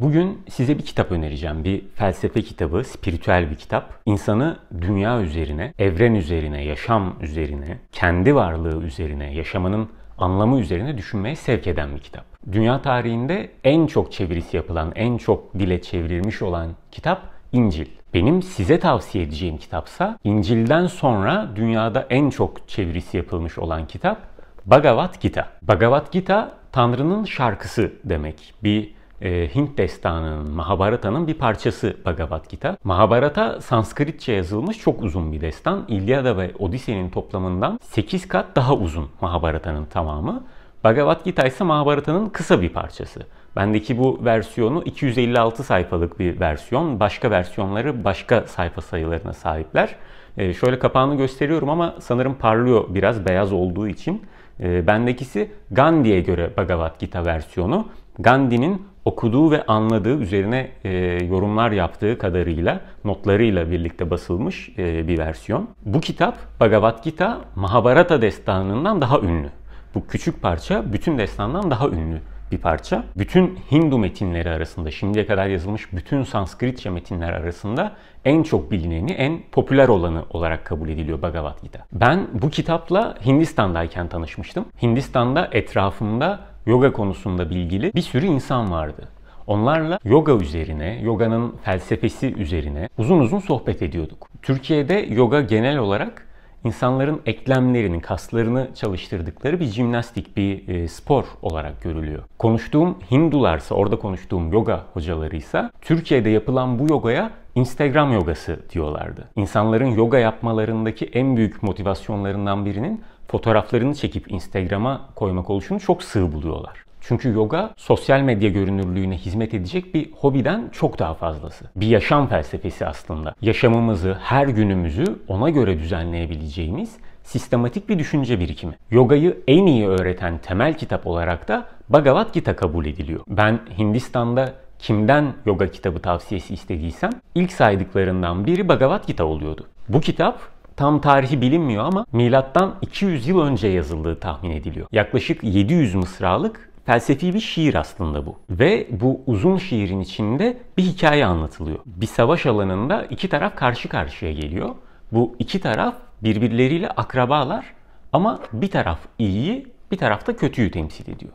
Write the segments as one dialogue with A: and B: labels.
A: Bugün size bir kitap önereceğim. Bir felsefe kitabı, spiritüel bir kitap. İnsanı dünya üzerine, evren üzerine, yaşam üzerine, kendi varlığı üzerine, yaşamanın anlamı üzerine düşünmeye sevk eden bir kitap. Dünya tarihinde en çok çevirisi yapılan, en çok dile çevrilmiş olan kitap İncil. Benim size tavsiye edeceğim kitapsa İncil'den sonra dünyada en çok çevirisi yapılmış olan kitap Bhagavad Gita. Bhagavad Gita Tanrı'nın şarkısı demek. Bir ee, Hint destanının, Mahabharata'nın bir parçası Bhagavad Gita. Mahabharata Sanskritçe yazılmış çok uzun bir destan. İlyada ve Odise'nin toplamından 8 kat daha uzun Mahabharata'nın tamamı. Bhagavad Gita ise Mahabharata'nın kısa bir parçası. Bendeki bu versiyonu 256 sayfalık bir versiyon. Başka versiyonları başka sayfa sayılarına sahipler. Ee, şöyle kapağını gösteriyorum ama sanırım parlıyor biraz beyaz olduğu için. Ee, bendekisi Gandhi'ye göre Bhagavad Gita versiyonu. Gandhi'nin okuduğu ve anladığı, üzerine e, yorumlar yaptığı kadarıyla, notlarıyla birlikte basılmış e, bir versiyon. Bu kitap Bhagavad Gita Mahabharata destanından daha ünlü. Bu küçük parça bütün destandan daha ünlü bir parça. Bütün Hindu metinleri arasında, şimdiye kadar yazılmış bütün Sanskritçe metinler arasında en çok bilineni, en popüler olanı olarak kabul ediliyor Bhagavad Gita. Ben bu kitapla Hindistan'dayken tanışmıştım. Hindistan'da etrafımda yoga konusunda bilgili bir sürü insan vardı. Onlarla yoga üzerine, yoganın felsefesi üzerine uzun uzun sohbet ediyorduk. Türkiye'de yoga genel olarak insanların eklemlerini, kaslarını çalıştırdıkları bir jimnastik, bir e, spor olarak görülüyor. Konuştuğum Hindularsa, orada konuştuğum yoga hocalarıysa Türkiye'de yapılan bu yogaya Instagram yogası diyorlardı. İnsanların yoga yapmalarındaki en büyük motivasyonlarından birinin fotoğraflarını çekip Instagram'a koymak oluşunu çok sığ buluyorlar. Çünkü yoga sosyal medya görünürlüğüne hizmet edecek bir hobiden çok daha fazlası. Bir yaşam felsefesi aslında. Yaşamımızı, her günümüzü ona göre düzenleyebileceğimiz sistematik bir düşünce birikimi. Yogayı en iyi öğreten temel kitap olarak da Bhagavad Gita kabul ediliyor. Ben Hindistan'da kimden yoga kitabı tavsiyesi istediysem ilk saydıklarından biri Bhagavad Gita oluyordu. Bu kitap Tam tarihi bilinmiyor ama milattan 200 yıl önce yazıldığı tahmin ediliyor. Yaklaşık 700 mısralık felsefi bir şiir aslında bu. Ve bu uzun şiirin içinde bir hikaye anlatılıyor. Bir savaş alanında iki taraf karşı karşıya geliyor. Bu iki taraf birbirleriyle akrabalar ama bir taraf iyiyi, bir taraf da kötüyü temsil ediyor.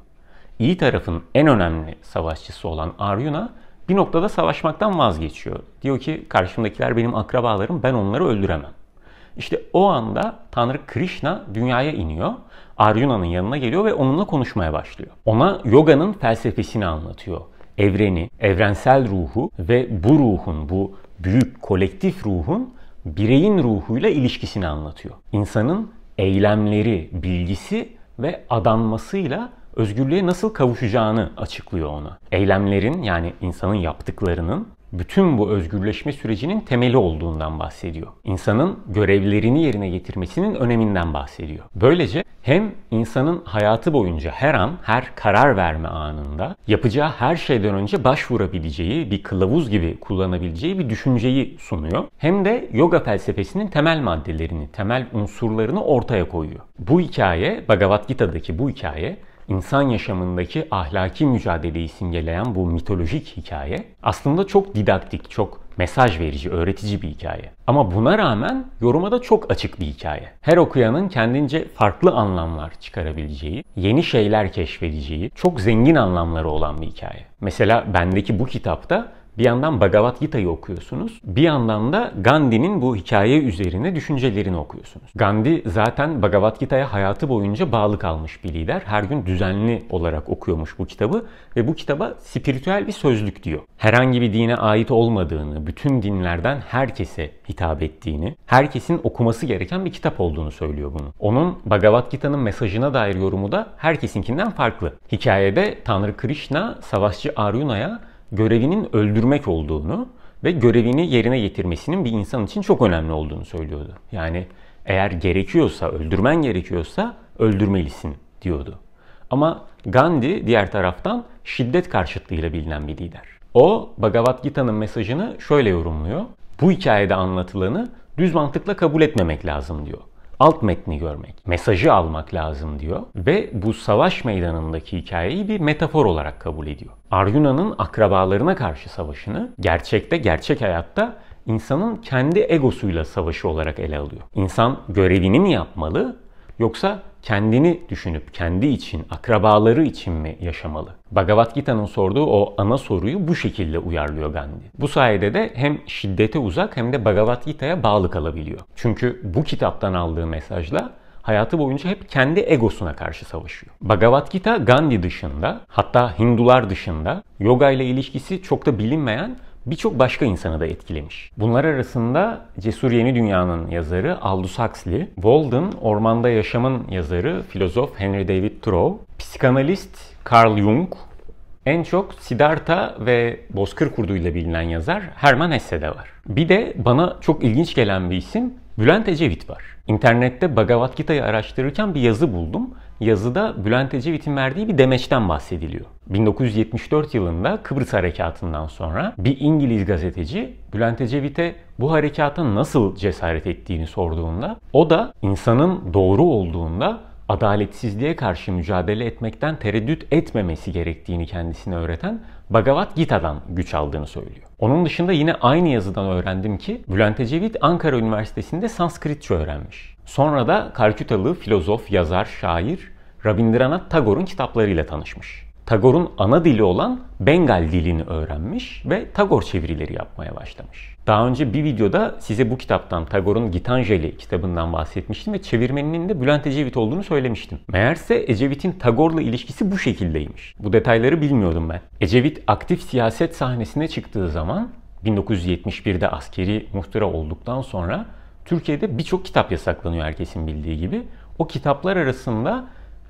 A: İyi tarafın en önemli savaşçısı olan Aryuna bir noktada savaşmaktan vazgeçiyor. Diyor ki karşımdakiler benim akrabalarım ben onları öldüremem. İşte o anda Tanrı Krishna dünyaya iniyor. Arjuna'nın yanına geliyor ve onunla konuşmaya başlıyor. Ona yoga'nın felsefesini anlatıyor. Evreni, evrensel ruhu ve bu ruhun, bu büyük kolektif ruhun bireyin ruhuyla ilişkisini anlatıyor. İnsanın eylemleri, bilgisi ve adanmasıyla özgürlüğe nasıl kavuşacağını açıklıyor ona. Eylemlerin yani insanın yaptıklarının bütün bu özgürleşme sürecinin temeli olduğundan bahsediyor. İnsanın görevlerini yerine getirmesinin öneminden bahsediyor. Böylece hem insanın hayatı boyunca her an, her karar verme anında yapacağı her şeyden önce başvurabileceği, bir kılavuz gibi kullanabileceği bir düşünceyi sunuyor. Hem de yoga felsefesinin temel maddelerini, temel unsurlarını ortaya koyuyor. Bu hikaye, Bhagavad Gita'daki bu hikaye insan yaşamındaki ahlaki mücadeleyi simgeleyen bu mitolojik hikaye aslında çok didaktik, çok mesaj verici, öğretici bir hikaye. Ama buna rağmen yoruma da çok açık bir hikaye. Her okuyanın kendince farklı anlamlar çıkarabileceği, yeni şeyler keşfedeceği, çok zengin anlamları olan bir hikaye. Mesela bendeki bu kitapta bir yandan Bhagavad Gita'yı okuyorsunuz. Bir yandan da Gandhi'nin bu hikaye üzerine düşüncelerini okuyorsunuz. Gandhi zaten Bhagavad Gita'ya hayatı boyunca bağlı kalmış bir lider. Her gün düzenli olarak okuyormuş bu kitabı ve bu kitaba spiritüel bir sözlük diyor. Herhangi bir dine ait olmadığını, bütün dinlerden herkese hitap ettiğini, herkesin okuması gereken bir kitap olduğunu söylüyor bunu. Onun Bhagavad Gita'nın mesajına dair yorumu da herkesinkinden farklı. Hikayede Tanrı Krishna savaşçı Arjuna'ya görevinin öldürmek olduğunu ve görevini yerine getirmesinin bir insan için çok önemli olduğunu söylüyordu. Yani eğer gerekiyorsa, öldürmen gerekiyorsa öldürmelisin diyordu. Ama Gandhi diğer taraftan şiddet karşıtlığıyla bilinen bir lider. O Bhagavad Gita'nın mesajını şöyle yorumluyor. Bu hikayede anlatılanı düz mantıkla kabul etmemek lazım diyor alt metni görmek, mesajı almak lazım diyor ve bu savaş meydanındaki hikayeyi bir metafor olarak kabul ediyor. Arjuna'nın akrabalarına karşı savaşını gerçekte, gerçek hayatta insanın kendi egosuyla savaşı olarak ele alıyor. İnsan görevini mi yapmalı yoksa kendini düşünüp kendi için, akrabaları için mi yaşamalı? Bhagavad Gita'nın sorduğu o ana soruyu bu şekilde uyarlıyor Gandhi. Bu sayede de hem şiddete uzak hem de Bhagavad Gita'ya bağlı kalabiliyor. Çünkü bu kitaptan aldığı mesajla hayatı boyunca hep kendi egosuna karşı savaşıyor. Bhagavad Gita Gandhi dışında hatta Hindular dışında yoga ile ilişkisi çok da bilinmeyen birçok başka insanı da etkilemiş. Bunlar arasında Cesur Yeni Dünya'nın yazarı Aldous Huxley, Walden Ormanda Yaşam'ın yazarı filozof Henry David Thoreau, psikanalist Carl Jung, en çok Siddhartha ve Bozkır kurduyla bilinen yazar Herman Hesse de var. Bir de bana çok ilginç gelen bir isim Bülent Ecevit var. İnternette Bhagavad Gita'yı araştırırken bir yazı buldum yazıda Bülent Ecevit'in verdiği bir demeçten bahsediliyor. 1974 yılında Kıbrıs Harekatı'ndan sonra bir İngiliz gazeteci Bülent Ecevit'e bu harekata nasıl cesaret ettiğini sorduğunda o da insanın doğru olduğunda adaletsizliğe karşı mücadele etmekten tereddüt etmemesi gerektiğini kendisine öğreten Bhagavad Gita'dan güç aldığını söylüyor. Onun dışında yine aynı yazıdan öğrendim ki Bülent Ecevit Ankara Üniversitesi'nde Sanskritçe öğrenmiş. Sonra da Karkütalı filozof, yazar, şair Rabindranath Tagore'un kitaplarıyla tanışmış. Tagor'un ana dili olan Bengal dilini öğrenmiş ve Tagor çevirileri yapmaya başlamış. Daha önce bir videoda size bu kitaptan Tagor'un Gitanjali kitabından bahsetmiştim ve çevirmeninin de Bülent Ecevit olduğunu söylemiştim. Meğerse Ecevit'in Tagor'la ilişkisi bu şekildeymiş. Bu detayları bilmiyordum ben. Ecevit aktif siyaset sahnesine çıktığı zaman 1971'de askeri muhtıra olduktan sonra Türkiye'de birçok kitap yasaklanıyor herkesin bildiği gibi. O kitaplar arasında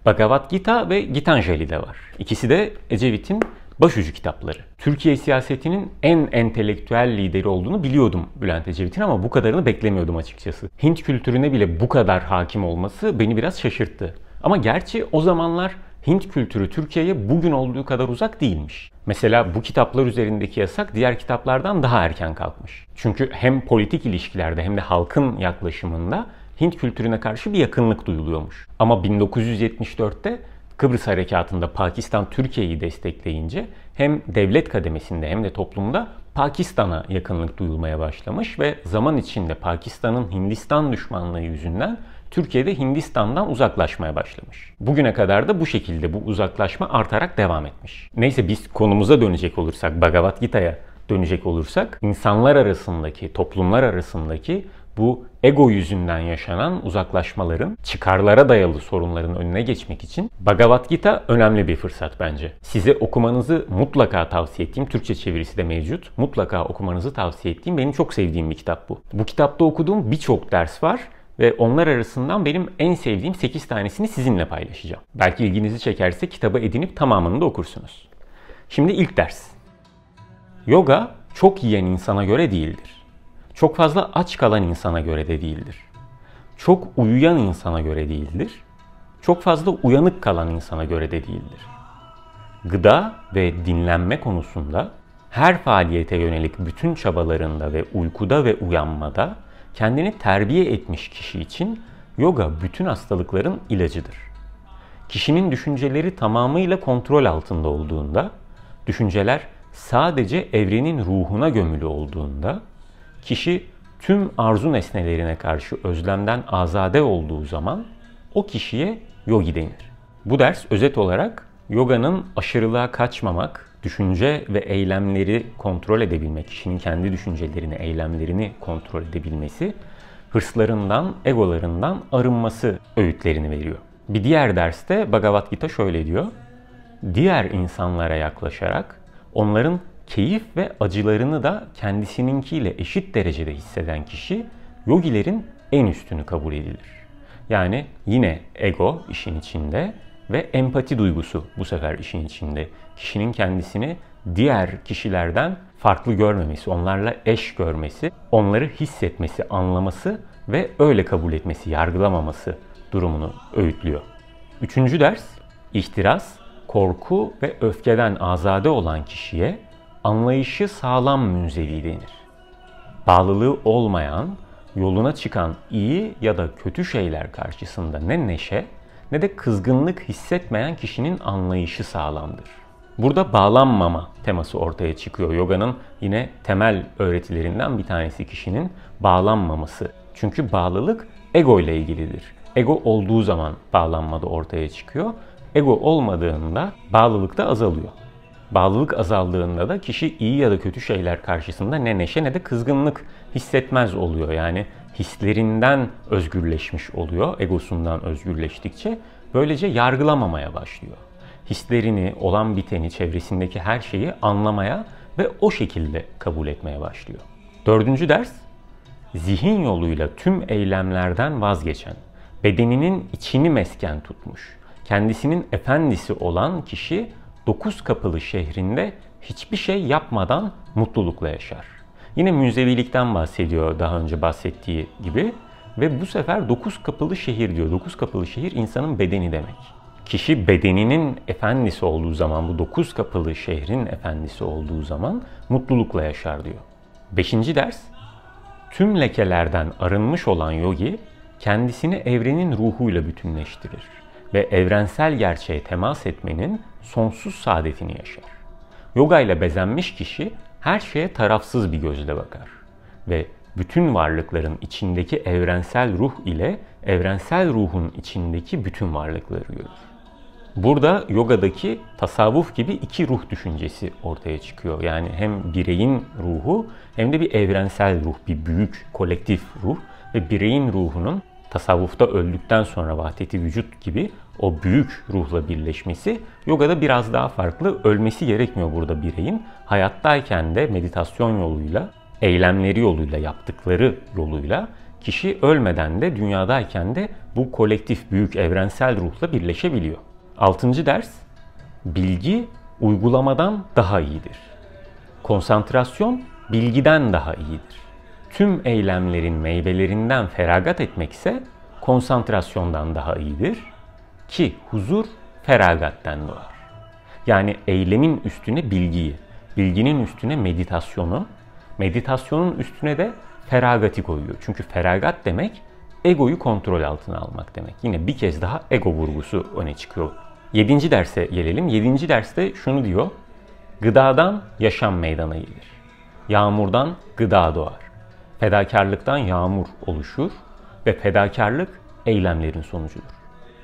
A: Bhagavad Gita ve Gitanjali de var. İkisi de Ecevit'in başucu kitapları. Türkiye siyasetinin en entelektüel lideri olduğunu biliyordum Bülent Ecevit'in ama bu kadarını beklemiyordum açıkçası. Hint kültürüne bile bu kadar hakim olması beni biraz şaşırttı. Ama gerçi o zamanlar Hint kültürü Türkiye'ye bugün olduğu kadar uzak değilmiş. Mesela bu kitaplar üzerindeki yasak diğer kitaplardan daha erken kalkmış. Çünkü hem politik ilişkilerde hem de halkın yaklaşımında Hint kültürüne karşı bir yakınlık duyuluyormuş. Ama 1974'te Kıbrıs Harekatı'nda Pakistan Türkiye'yi destekleyince hem devlet kademesinde hem de toplumda Pakistan'a yakınlık duyulmaya başlamış ve zaman içinde Pakistan'ın Hindistan düşmanlığı yüzünden Türkiye'de Hindistan'dan uzaklaşmaya başlamış. Bugüne kadar da bu şekilde bu uzaklaşma artarak devam etmiş. Neyse biz konumuza dönecek olursak Bhagavad Gita'ya dönecek olursak insanlar arasındaki, toplumlar arasındaki bu ego yüzünden yaşanan uzaklaşmaların çıkarlara dayalı sorunların önüne geçmek için Bhagavad Gita önemli bir fırsat bence. Size okumanızı mutlaka tavsiye ettiğim, Türkçe çevirisi de mevcut. Mutlaka okumanızı tavsiye ettiğim, benim çok sevdiğim bir kitap bu. Bu kitapta okuduğum birçok ders var ve onlar arasından benim en sevdiğim 8 tanesini sizinle paylaşacağım. Belki ilginizi çekerse kitabı edinip tamamını da okursunuz. Şimdi ilk ders. Yoga çok yiyen insana göre değildir. Çok fazla aç kalan insana göre de değildir. Çok uyuyan insana göre değildir. Çok fazla uyanık kalan insana göre de değildir. Gıda ve dinlenme konusunda her faaliyete yönelik bütün çabalarında ve uykuda ve uyanmada kendini terbiye etmiş kişi için yoga bütün hastalıkların ilacıdır. Kişinin düşünceleri tamamıyla kontrol altında olduğunda, düşünceler sadece evrenin ruhuna gömülü olduğunda Kişi tüm arzu nesnelerine karşı özlemden azade olduğu zaman o kişiye yogi denir. Bu ders özet olarak yoganın aşırılığa kaçmamak, düşünce ve eylemleri kontrol edebilmek, kişinin kendi düşüncelerini, eylemlerini kontrol edebilmesi, hırslarından, egolarından arınması öğütlerini veriyor. Bir diğer derste Bhagavad Gita şöyle diyor. Diğer insanlara yaklaşarak onların keyif ve acılarını da kendisininkiyle eşit derecede hisseden kişi yogilerin en üstünü kabul edilir. Yani yine ego işin içinde ve empati duygusu bu sefer işin içinde. Kişinin kendisini diğer kişilerden farklı görmemesi, onlarla eş görmesi, onları hissetmesi, anlaması ve öyle kabul etmesi, yargılamaması durumunu öğütlüyor. Üçüncü ders, ihtiras, korku ve öfkeden azade olan kişiye anlayışı sağlam münzevi denir. Bağlılığı olmayan, yoluna çıkan iyi ya da kötü şeyler karşısında ne neşe ne de kızgınlık hissetmeyen kişinin anlayışı sağlamdır. Burada bağlanmama teması ortaya çıkıyor. Yoga'nın yine temel öğretilerinden bir tanesi kişinin bağlanmaması. Çünkü bağlılık ego ile ilgilidir. Ego olduğu zaman bağlanmada ortaya çıkıyor. Ego olmadığında bağlılık da azalıyor. Bağlılık azaldığında da kişi iyi ya da kötü şeyler karşısında ne neşe ne de kızgınlık hissetmez oluyor. Yani hislerinden özgürleşmiş oluyor, egosundan özgürleştikçe. Böylece yargılamamaya başlıyor. Hislerini, olan biteni, çevresindeki her şeyi anlamaya ve o şekilde kabul etmeye başlıyor. Dördüncü ders, zihin yoluyla tüm eylemlerden vazgeçen, bedeninin içini mesken tutmuş, kendisinin efendisi olan kişi dokuz kapılı şehrinde hiçbir şey yapmadan mutlulukla yaşar. Yine münzevilikten bahsediyor daha önce bahsettiği gibi ve bu sefer dokuz kapılı şehir diyor. Dokuz kapılı şehir insanın bedeni demek. Kişi bedeninin efendisi olduğu zaman, bu dokuz kapılı şehrin efendisi olduğu zaman mutlulukla yaşar diyor. Beşinci ders, tüm lekelerden arınmış olan yogi kendisini evrenin ruhuyla bütünleştirir ve evrensel gerçeğe temas etmenin sonsuz saadetini yaşar. Yoga ile bezenmiş kişi her şeye tarafsız bir gözle bakar ve bütün varlıkların içindeki evrensel ruh ile evrensel ruhun içindeki bütün varlıkları görür. Burada yogadaki tasavvuf gibi iki ruh düşüncesi ortaya çıkıyor. Yani hem bireyin ruhu hem de bir evrensel ruh, bir büyük kolektif ruh ve bireyin ruhunun tasavvufta öldükten sonra vahdeti vücut gibi o büyük ruhla birleşmesi yogada biraz daha farklı. Ölmesi gerekmiyor burada bireyin. Hayattayken de meditasyon yoluyla, eylemleri yoluyla, yaptıkları yoluyla kişi ölmeden de dünyadayken de bu kolektif büyük evrensel ruhla birleşebiliyor. Altıncı ders, bilgi uygulamadan daha iyidir. Konsantrasyon bilgiden daha iyidir tüm eylemlerin meyvelerinden feragat etmek ise konsantrasyondan daha iyidir ki huzur feragattan doğar. Yani eylemin üstüne bilgiyi, bilginin üstüne meditasyonu, meditasyonun üstüne de feragati koyuyor. Çünkü feragat demek egoyu kontrol altına almak demek. Yine bir kez daha ego vurgusu öne çıkıyor. Yedinci derse gelelim. Yedinci derste şunu diyor. Gıdadan yaşam meydana gelir. Yağmurdan gıda doğar fedakarlıktan yağmur oluşur ve fedakarlık eylemlerin sonucudur.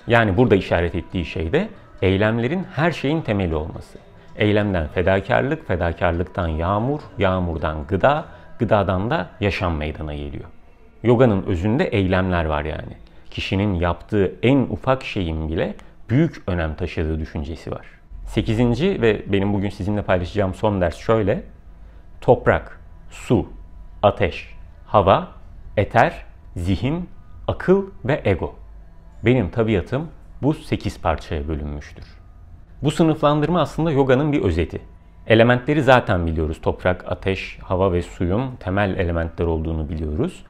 A: Yani burada işaret ettiği şey de eylemlerin her şeyin temeli olması. Eylemden fedakarlık, fedakarlıktan yağmur, yağmurdan gıda, gıdadan da yaşam meydana geliyor. Yoganın özünde eylemler var yani. Kişinin yaptığı en ufak şeyin bile büyük önem taşıdığı düşüncesi var. Sekizinci ve benim bugün sizinle paylaşacağım son ders şöyle. Toprak, su, ateş, hava, eter, zihin, akıl ve ego. Benim tabiatım bu 8 parçaya bölünmüştür. Bu sınıflandırma aslında yoganın bir özeti. Elementleri zaten biliyoruz. Toprak, ateş, hava ve suyun temel elementler olduğunu biliyoruz.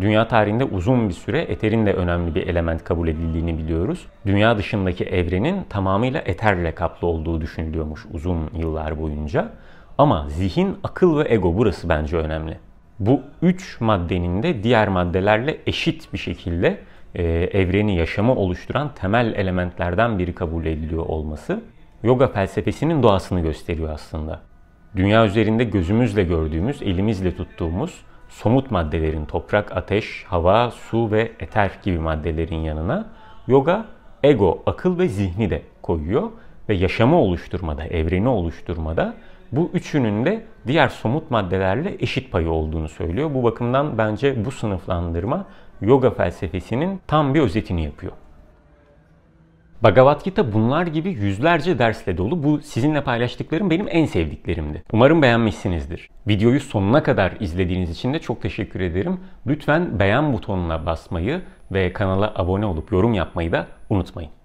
A: Dünya tarihinde uzun bir süre eterin de önemli bir element kabul edildiğini biliyoruz. Dünya dışındaki evrenin tamamıyla eterle kaplı olduğu düşünülüyormuş uzun yıllar boyunca. Ama zihin, akıl ve ego burası bence önemli bu üç maddenin de diğer maddelerle eşit bir şekilde e, evreni, yaşamı oluşturan temel elementlerden biri kabul ediliyor olması yoga felsefesinin doğasını gösteriyor aslında. Dünya üzerinde gözümüzle gördüğümüz, elimizle tuttuğumuz somut maddelerin toprak, ateş, hava, su ve eter gibi maddelerin yanına yoga ego, akıl ve zihni de koyuyor ve yaşamı oluşturmada, evreni oluşturmada bu üçünün de diğer somut maddelerle eşit payı olduğunu söylüyor. Bu bakımdan bence bu sınıflandırma yoga felsefesinin tam bir özetini yapıyor. Bhagavad Gita bunlar gibi yüzlerce dersle dolu. Bu sizinle paylaştıklarım benim en sevdiklerimdi. Umarım beğenmişsinizdir. Videoyu sonuna kadar izlediğiniz için de çok teşekkür ederim. Lütfen beğen butonuna basmayı ve kanala abone olup yorum yapmayı da unutmayın.